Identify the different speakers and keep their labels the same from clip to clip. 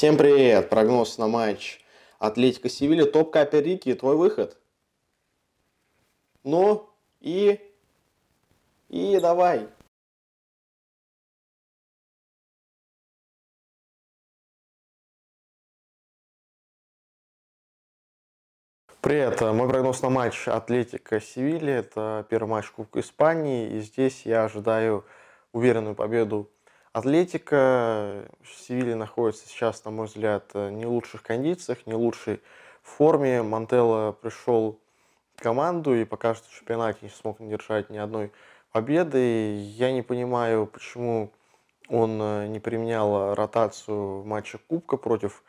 Speaker 1: Всем привет! Прогноз на матч Атлетика Севилья, топ Каперики, твой выход. Ну и... И давай. Привет, э, мой прогноз на матч Атлетика Севилья, это первый матч Кубка Испании, и здесь я ожидаю уверенную победу Атлетика в Севилья находится сейчас, на мой взгляд, э, не в лучших кондициях, не в лучшей форме. Мантелло пришел в команду и пока что в чемпионате не смог держать ни одной победы. Я не понимаю, почему он э, не применял ротацию в матче Кубка против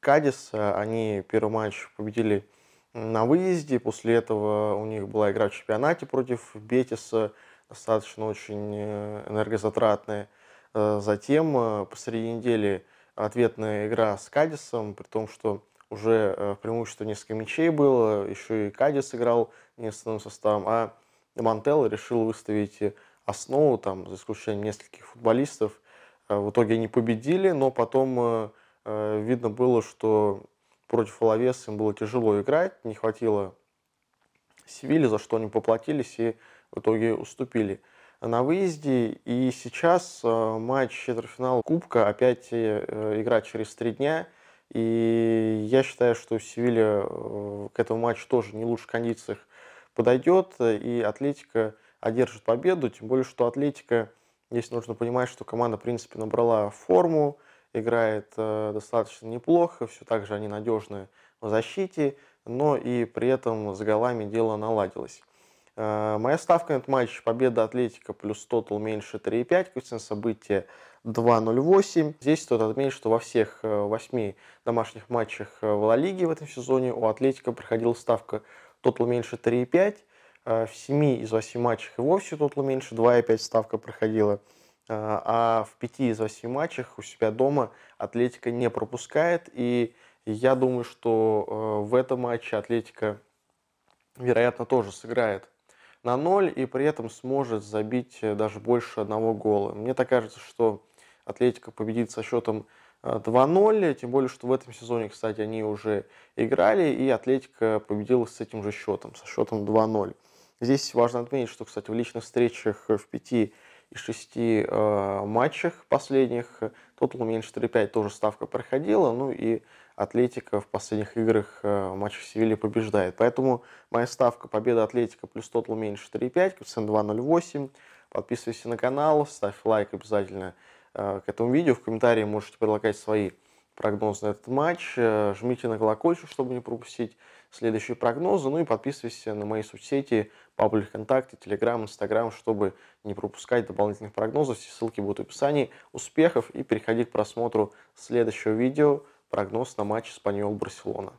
Speaker 1: Кадиса. Они первый матч победили на выезде, после этого у них была игра в чемпионате против Бетиса, достаточно очень э, энергозатратная. Э, затем э, посреди недели ответная игра с Кадисом, при том, что уже э, преимущество несколько мячей было, еще и Кадис играл не основным составом, а Мантел решил выставить основу, там, за исключением нескольких футболистов. В итоге они победили, но потом видно было, что против Лавес им было тяжело играть, не хватило Севильи, за что они поплатились и в итоге уступили на выезде. И сейчас э, матч четвертьфинал Кубка опять э, э, игра через три дня. И я считаю, что Севилья к этому матчу тоже не в лучших кондициях подойдет. И Атлетика одержит победу. Тем более, что Атлетика, здесь нужно понимать, что команда, в принципе, набрала форму, играет достаточно неплохо, все так же они надежны в защите, но и при этом с голами дело наладилось. Э, моя ставка на этот матч – победа Атлетика плюс тотал меньше 3,5, коэффициент события 2.08. Здесь стоит отметить, что во всех э, восьми домашних матчах э, в Ла Лиге в этом сезоне у Атлетика проходила ставка тотал меньше 3,5. В 7 из 8 матчах и вовсе тотал меньше 2,5 ставка проходила. А в 5 из 8 матчах у себя дома Атлетика не пропускает. И я думаю, что в этом матче Атлетика, вероятно, тоже сыграет на ноль и при этом сможет забить э, даже больше одного гола. Мне так кажется, что Атлетика победит со счетом 2-0, э, тем более, что в этом сезоне, кстати, они уже играли, и Атлетика победила с этим же счетом, со счетом 2-0. Здесь важно отметить, что, кстати, в личных встречах в пяти из шести э, матчах последних тотал меньше 3-5 тоже ставка проходила, ну и Атлетика в последних играх э, в матчах Севильи побеждает. Поэтому моя ставка победа Атлетика плюс тотал меньше 3,5, коэффициент 2,08. Подписывайся на канал, ставь лайк обязательно э, к этому видео. В комментарии можете предлагать свои прогнозы на этот матч. Э, жмите на колокольчик, чтобы не пропустить следующие прогнозы. Ну и подписывайся на мои соцсети, паблик ВКонтакте, Телеграм, Инстаграм, чтобы не пропускать дополнительных прогнозов. Все ссылки будут в описании. Успехов и переходи к просмотру следующего видео. Прогноз на матч Спаньол Барселона.